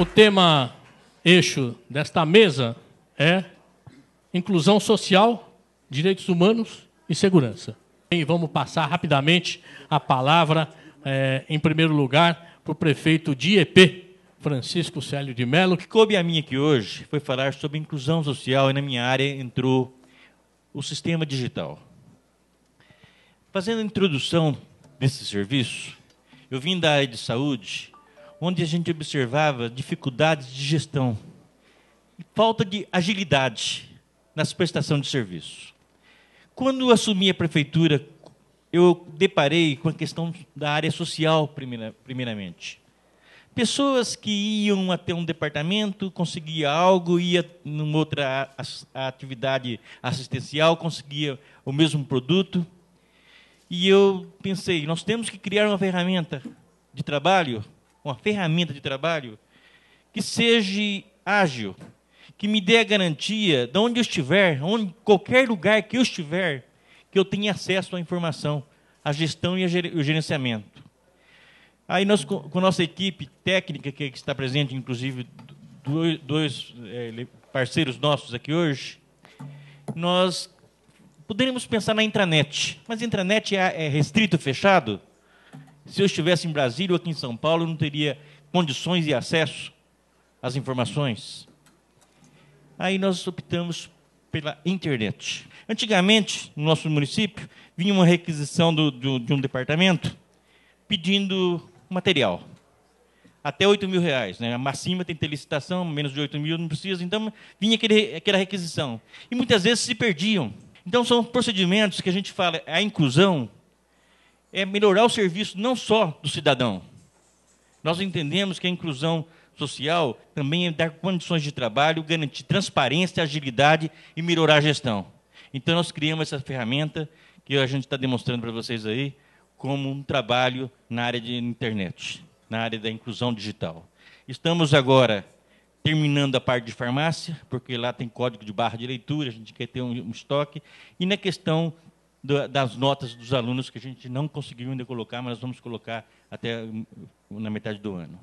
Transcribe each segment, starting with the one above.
O tema eixo desta mesa é inclusão social, direitos humanos e segurança. E vamos passar rapidamente a palavra, é, em primeiro lugar, para o prefeito de EP, Francisco Célio de Mello. O que coube a mim aqui hoje foi falar sobre inclusão social e na minha área entrou o sistema digital. Fazendo a introdução desse serviço, eu vim da área de saúde onde a gente observava dificuldades de gestão e falta de agilidade nas prestações de serviço. Quando eu assumi a prefeitura, eu deparei com a questão da área social, primeiramente. Pessoas que iam até um departamento, conseguia algo, ia numa outra atividade assistencial, conseguia o mesmo produto. E eu pensei, nós temos que criar uma ferramenta de trabalho uma ferramenta de trabalho que seja ágil, que me dê a garantia de onde eu estiver, onde, qualquer lugar que eu estiver, que eu tenha acesso à informação, à gestão e ao gerenciamento. Aí nós, com a nossa equipe técnica, que está presente, inclusive, dois, dois é, parceiros nossos aqui hoje, nós poderíamos pensar na intranet, mas intranet é, é restrito, fechado? Se eu estivesse em Brasília ou aqui em São Paulo, eu não teria condições e acesso às informações. Aí nós optamos pela internet. Antigamente, no nosso município, vinha uma requisição do, do, de um departamento pedindo material. Até 8 mil reais. Né? A máxima tem que ter licitação, menos de 8 mil não precisa. Então, vinha aquele, aquela requisição. E muitas vezes se perdiam. Então, são procedimentos que a gente fala, a inclusão é melhorar o serviço não só do cidadão. Nós entendemos que a inclusão social também é dar condições de trabalho, garantir transparência, agilidade e melhorar a gestão. Então, nós criamos essa ferramenta que a gente está demonstrando para vocês aí como um trabalho na área de internet, na área da inclusão digital. Estamos agora terminando a parte de farmácia, porque lá tem código de barra de leitura, a gente quer ter um, estoque, e na questão das notas dos alunos que a gente não conseguiu ainda colocar, mas nós vamos colocar até hum, na metade do ano.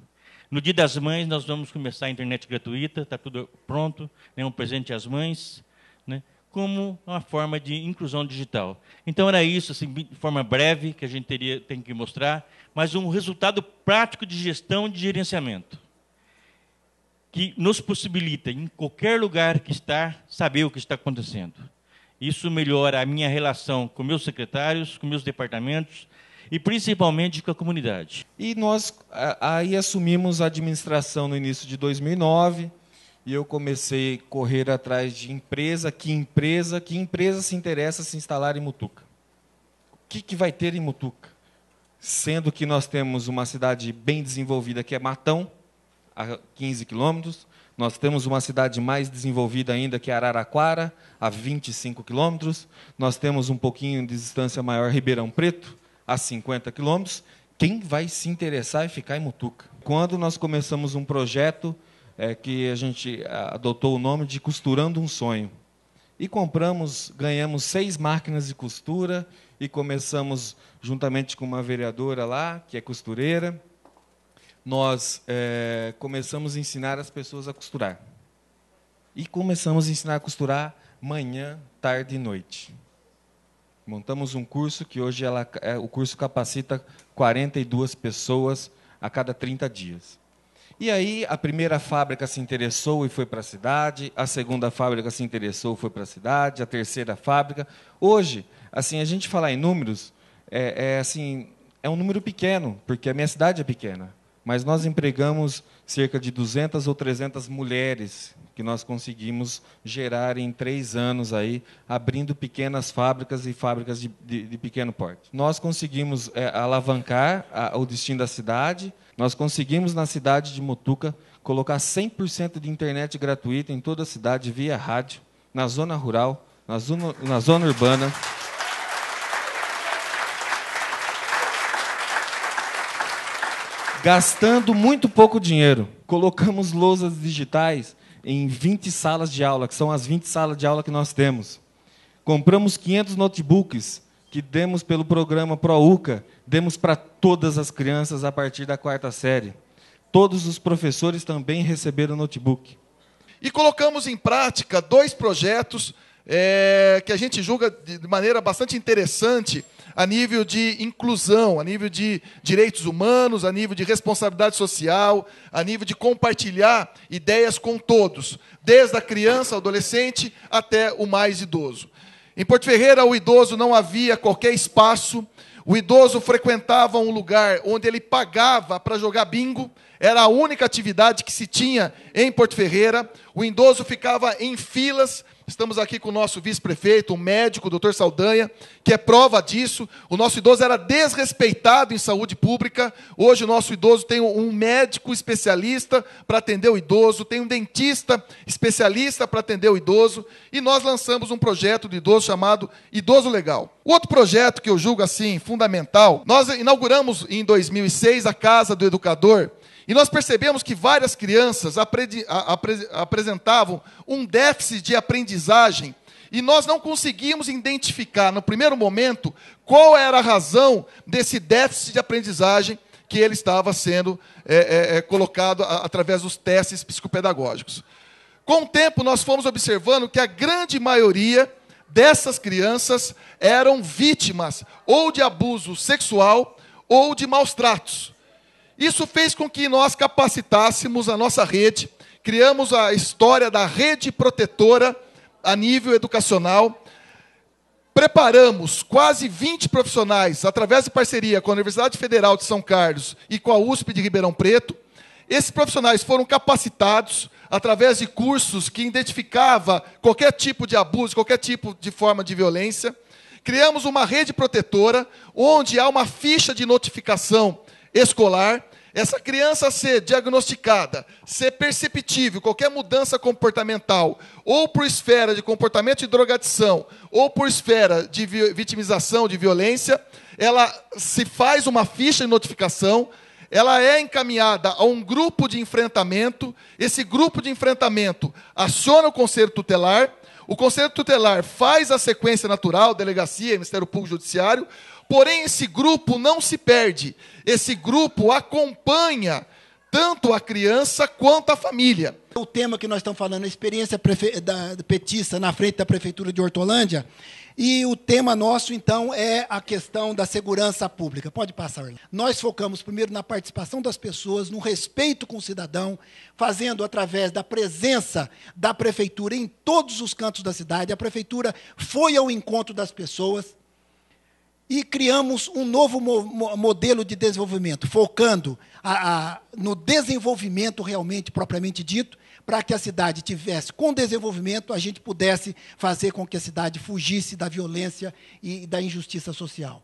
No Dia das Mães, nós vamos começar a internet gratuita, está tudo pronto, né, um presente às mães, né, como uma forma de inclusão digital. Então, era isso, assim, de forma breve, que a gente teria, tem que mostrar, mas um resultado prático de gestão de gerenciamento, que nos possibilita, em qualquer lugar que está, saber o que está acontecendo. Isso melhora a minha relação com meus secretários, com meus departamentos e principalmente com a comunidade. E nós aí assumimos a administração no início de 2009 e eu comecei a correr atrás de empresa, que empresa, que empresa se interessa se instalar em Mutuca. O que, que vai ter em Mutuca? Sendo que nós temos uma cidade bem desenvolvida que é Matão, a 15 quilômetros, nós temos uma cidade mais desenvolvida ainda que Araraquara, a 25 quilômetros. Nós temos um pouquinho de distância maior Ribeirão Preto, a 50 quilômetros. Quem vai se interessar e é ficar em Mutuca? Quando nós começamos um projeto é, que a gente é, adotou o nome de Costurando um Sonho. E compramos, ganhamos seis máquinas de costura e começamos juntamente com uma vereadora lá, que é costureira, nós é, começamos a ensinar as pessoas a costurar. E começamos a ensinar a costurar manhã, tarde e noite. Montamos um curso que hoje ela, é, o curso capacita 42 pessoas a cada 30 dias. E aí a primeira fábrica se interessou e foi para a cidade, a segunda fábrica se interessou e foi para a cidade, a terceira fábrica. Hoje, assim, a gente falar em números é, é assim é um número pequeno, porque a minha cidade é pequena mas nós empregamos cerca de 200 ou 300 mulheres que nós conseguimos gerar em três anos aí, abrindo pequenas fábricas e fábricas de, de, de pequeno porte. Nós conseguimos é, alavancar a, o destino da cidade, nós conseguimos na cidade de Motuca colocar 100% de internet gratuita em toda a cidade via rádio, na zona rural, na zona, na zona urbana. gastando muito pouco dinheiro. Colocamos lousas digitais em 20 salas de aula, que são as 20 salas de aula que nós temos. Compramos 500 notebooks que demos pelo programa ProUca, demos para todas as crianças a partir da quarta série. Todos os professores também receberam notebook. E colocamos em prática dois projetos é, que a gente julga de maneira bastante interessante a nível de inclusão, a nível de direitos humanos, a nível de responsabilidade social, a nível de compartilhar ideias com todos, desde a criança, adolescente, até o mais idoso. Em Porto Ferreira, o idoso não havia qualquer espaço. O idoso frequentava um lugar onde ele pagava para jogar bingo, era a única atividade que se tinha em Porto Ferreira. O idoso ficava em filas Estamos aqui com o nosso vice-prefeito, um médico, o doutor Saldanha, que é prova disso. O nosso idoso era desrespeitado em saúde pública. Hoje o nosso idoso tem um médico especialista para atender o idoso, tem um dentista especialista para atender o idoso. E nós lançamos um projeto do idoso chamado Idoso Legal. Outro projeto que eu julgo assim fundamental, nós inauguramos em 2006 a Casa do Educador, e nós percebemos que várias crianças apre apre apresentavam um déficit de aprendizagem e nós não conseguimos identificar, no primeiro momento, qual era a razão desse déficit de aprendizagem que ele estava sendo é, é, é, colocado a, através dos testes psicopedagógicos. Com o tempo, nós fomos observando que a grande maioria dessas crianças eram vítimas ou de abuso sexual ou de maus tratos. Isso fez com que nós capacitássemos a nossa rede, criamos a história da rede protetora a nível educacional. Preparamos quase 20 profissionais, através de parceria com a Universidade Federal de São Carlos e com a USP de Ribeirão Preto. Esses profissionais foram capacitados através de cursos que identificava qualquer tipo de abuso, qualquer tipo de forma de violência. Criamos uma rede protetora, onde há uma ficha de notificação escolar, essa criança ser diagnosticada, ser perceptível, qualquer mudança comportamental, ou por esfera de comportamento de drogadição, ou por esfera de vitimização, de violência, ela se faz uma ficha de notificação, ela é encaminhada a um grupo de enfrentamento, esse grupo de enfrentamento aciona o conselho tutelar, o conselho tutelar faz a sequência natural, delegacia, Ministério Público Judiciário, Porém, esse grupo não se perde, esse grupo acompanha tanto a criança quanto a família. O tema que nós estamos falando, a experiência da petista na frente da Prefeitura de Hortolândia, e o tema nosso, então, é a questão da segurança pública. Pode passar, Orlando. Nós focamos primeiro na participação das pessoas, no respeito com o cidadão, fazendo através da presença da prefeitura em todos os cantos da cidade. A prefeitura foi ao encontro das pessoas e criamos um novo mo modelo de desenvolvimento, focando a, a, no desenvolvimento realmente propriamente dito, para que a cidade tivesse, com desenvolvimento, a gente pudesse fazer com que a cidade fugisse da violência e da injustiça social.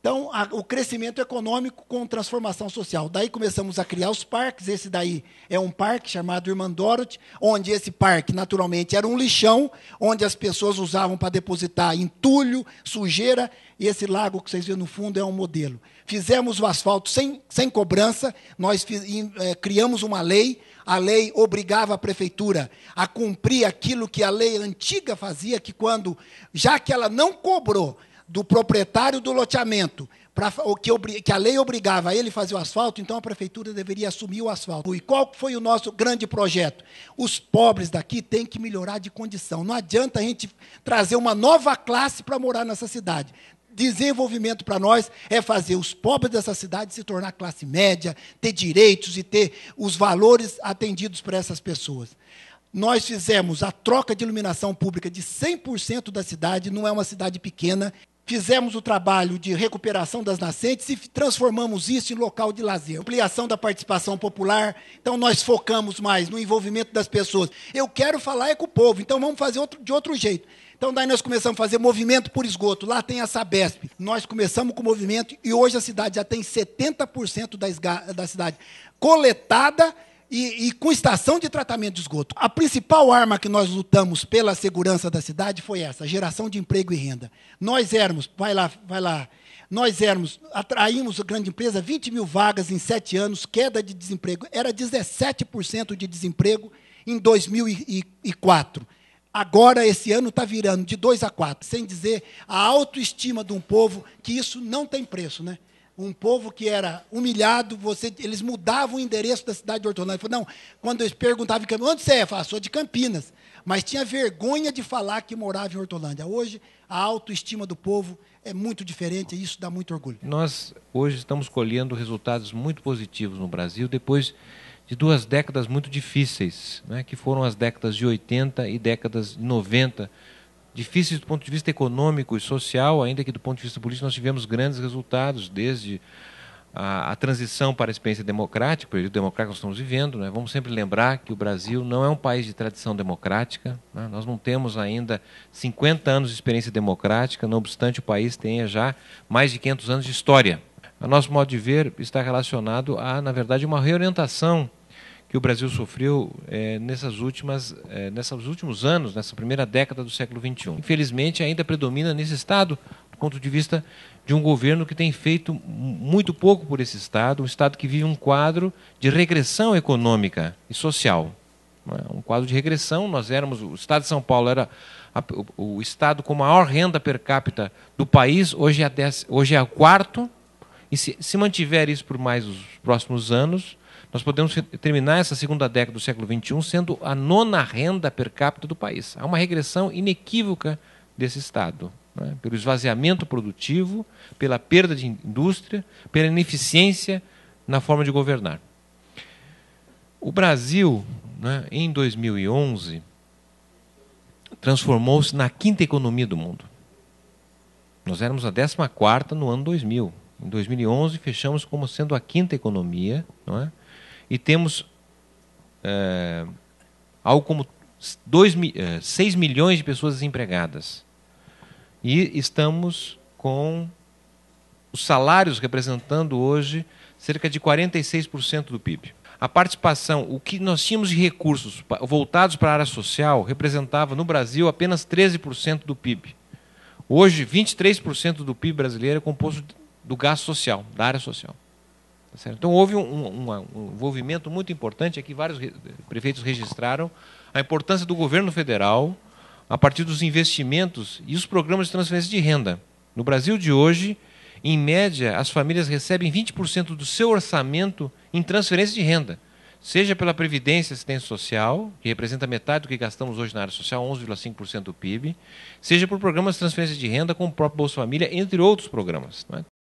Então, a, o crescimento econômico com transformação social. Daí começamos a criar os parques. Esse daí é um parque chamado Irmã Dorothy, onde esse parque, naturalmente, era um lixão, onde as pessoas usavam para depositar entulho, sujeira. E esse lago que vocês vêem no fundo é um modelo. Fizemos o asfalto sem, sem cobrança, nós fiz, é, criamos uma lei. A lei obrigava a prefeitura a cumprir aquilo que a lei antiga fazia, que quando, já que ela não cobrou, do proprietário do loteamento, pra, que, que a lei obrigava a ele fazer o asfalto, então a prefeitura deveria assumir o asfalto. E qual foi o nosso grande projeto? Os pobres daqui têm que melhorar de condição. Não adianta a gente trazer uma nova classe para morar nessa cidade. Desenvolvimento para nós é fazer os pobres dessa cidade se tornar classe média, ter direitos e ter os valores atendidos para essas pessoas nós fizemos a troca de iluminação pública de 100% da cidade, não é uma cidade pequena, fizemos o trabalho de recuperação das nascentes e transformamos isso em local de lazer. Ampliação da participação popular, então nós focamos mais no envolvimento das pessoas. Eu quero falar é com o povo, então vamos fazer outro, de outro jeito. Então, daí nós começamos a fazer movimento por esgoto. Lá tem a Sabesp. Nós começamos com o movimento e hoje a cidade já tem 70% da, da cidade coletada e, e, com estação de tratamento de esgoto. A principal arma que nós lutamos pela segurança da cidade foi essa, geração de emprego e renda. Nós éramos, vai lá, vai lá, nós éramos, atraímos a grande empresa, 20 mil vagas em sete anos, queda de desemprego, era 17% de desemprego em 2004. Agora, esse ano, está virando de 2 a 4, sem dizer a autoestima de um povo que isso não tem preço, né? um povo que era humilhado, você, eles mudavam o endereço da cidade de Hortolândia. Falei, não, quando eles perguntavam, onde você é? Eu falava, sou de Campinas. Mas tinha vergonha de falar que morava em Hortolândia. Hoje, a autoestima do povo é muito diferente e isso dá muito orgulho. Nós, hoje, estamos colhendo resultados muito positivos no Brasil, depois de duas décadas muito difíceis, né, que foram as décadas de 80 e décadas de 90, difíceis do ponto de vista econômico e social, ainda que do ponto de vista político nós tivemos grandes resultados desde a, a transição para a experiência democrática, o período democrático que nós estamos vivendo. Né? Vamos sempre lembrar que o Brasil não é um país de tradição democrática, né? nós não temos ainda 50 anos de experiência democrática, não obstante o país tenha já mais de 500 anos de história. O nosso modo de ver está relacionado a, na verdade, uma reorientação que o Brasil sofreu é, nessas últimas, é, últimos anos, nessa primeira década do século XXI. Infelizmente, ainda predomina nesse Estado, do ponto de vista de um governo que tem feito muito pouco por esse Estado, um Estado que vive um quadro de regressão econômica e social. É? Um quadro de regressão, nós éramos, o Estado de São Paulo era a, o, o Estado com maior renda per capita do país, hoje é, hoje é quarto, e se, se mantiver isso por mais os próximos anos, nós podemos terminar essa segunda década do século XXI sendo a nona renda per capita do país. Há uma regressão inequívoca desse Estado, né? pelo esvaziamento produtivo, pela perda de indústria, pela ineficiência na forma de governar. O Brasil, né, em 2011, transformou-se na quinta economia do mundo. Nós éramos a 14 no ano 2000. Em 2011, fechamos como sendo a quinta economia, não é? e temos é, algo como 2, 6 é, milhões de pessoas desempregadas. E estamos com os salários representando hoje cerca de 46% do PIB. A participação, o que nós tínhamos de recursos voltados para a área social, representava no Brasil apenas 13% do PIB. Hoje, 23% do PIB brasileiro é composto do gasto social, da área social. Então houve um, um, um, envolvimento muito importante, aqui vários prefeitos registraram a importância do governo federal a partir dos investimentos e os programas de transferência de renda. No Brasil de hoje, em média, as famílias recebem 20% do seu orçamento em transferência de renda, seja pela Previdência e Assistência Social, que representa metade do que gastamos hoje na área social, 11,5% do PIB, seja por programas de transferência de renda com o próprio Bolsa Família, entre outros programas. Não é?